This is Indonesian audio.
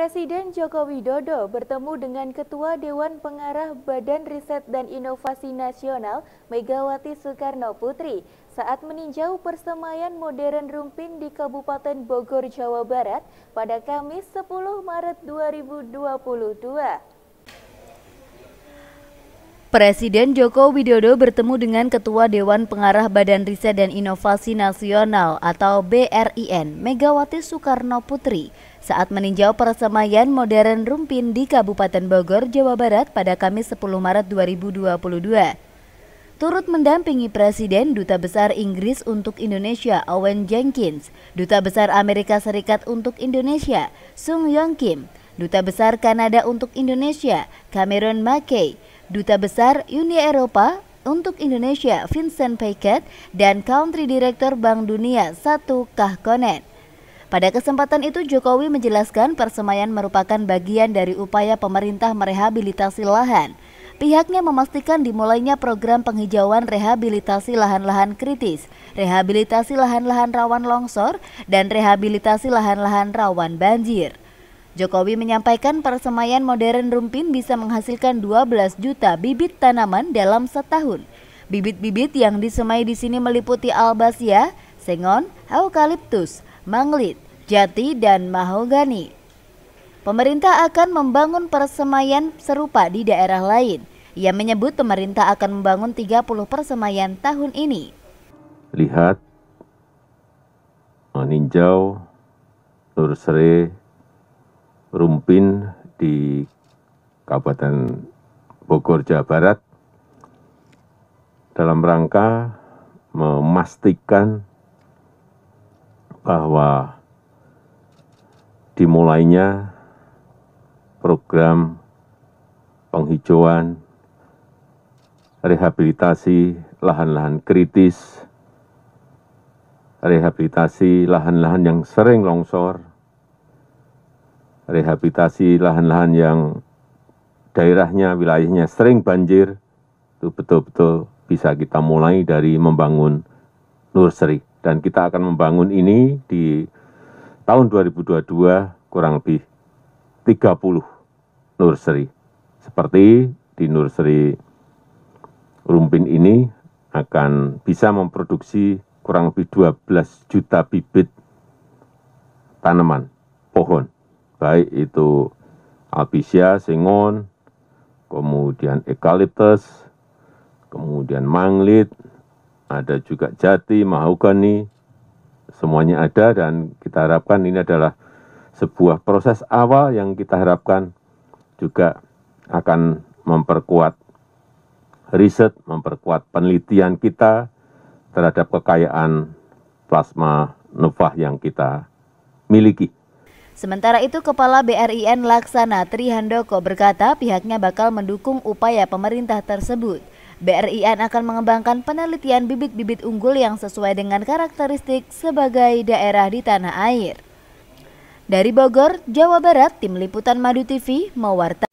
Presiden Joko Widodo bertemu dengan Ketua Dewan Pengarah Badan Riset dan Inovasi Nasional Megawati Soekarno Putri saat meninjau persemaian modern rumpin di Kabupaten Bogor, Jawa Barat pada Kamis 10 Maret 2022. Presiden Joko Widodo bertemu dengan Ketua Dewan Pengarah Badan Riset dan Inovasi Nasional atau BRIN, Megawati Soekarno Putri, saat meninjau persemaian modern Rumpin di Kabupaten Bogor, Jawa Barat pada Kamis 10 Maret 2022. Turut mendampingi Presiden Duta Besar Inggris untuk Indonesia Owen Jenkins, Duta Besar Amerika Serikat untuk Indonesia Sung Yong Kim, Duta Besar Kanada untuk Indonesia Cameron Mackey, Duta Besar Uni Eropa untuk Indonesia Vincent Peket dan Country Director Bank Dunia Satu Kahkonen. Pada kesempatan itu Jokowi menjelaskan persemaian merupakan bagian dari upaya pemerintah merehabilitasi lahan. Pihaknya memastikan dimulainya program penghijauan rehabilitasi lahan-lahan kritis, rehabilitasi lahan-lahan rawan longsor, dan rehabilitasi lahan-lahan rawan banjir. Jokowi menyampaikan persemaian modern rumpin bisa menghasilkan 12 juta bibit tanaman dalam setahun. Bibit-bibit yang disemai di sini meliputi albasia, sengon, eukaliptus, manglit, jati, dan mahogani. Pemerintah akan membangun persemaian serupa di daerah lain. Ia menyebut pemerintah akan membangun 30 persemaian tahun ini. Lihat, meninjau, serai rumpin di Kabupaten Bogor, Jawa Barat dalam rangka memastikan bahwa dimulainya program penghijauan, rehabilitasi lahan-lahan kritis, rehabilitasi lahan-lahan yang sering longsor, rehabilitasi lahan-lahan yang daerahnya, wilayahnya sering banjir, itu betul-betul bisa kita mulai dari membangun nursery. Dan kita akan membangun ini di tahun 2022 kurang lebih 30 nursery. Seperti di nursery Rumpin ini akan bisa memproduksi kurang lebih 12 juta bibit tanaman pohon baik itu alpisia, singon, kemudian eucalyptus, kemudian manglit, ada juga jati, mahogani, semuanya ada dan kita harapkan ini adalah sebuah proses awal yang kita harapkan juga akan memperkuat riset, memperkuat penelitian kita terhadap kekayaan plasma nufah yang kita miliki. Sementara itu, Kepala BRIN Laksana Trihandoko berkata pihaknya bakal mendukung upaya pemerintah tersebut. BRIN akan mengembangkan penelitian bibit-bibit unggul yang sesuai dengan karakteristik sebagai daerah di tanah air. Dari Bogor, Jawa Barat, Tim Liputan Madu TV mewartakan.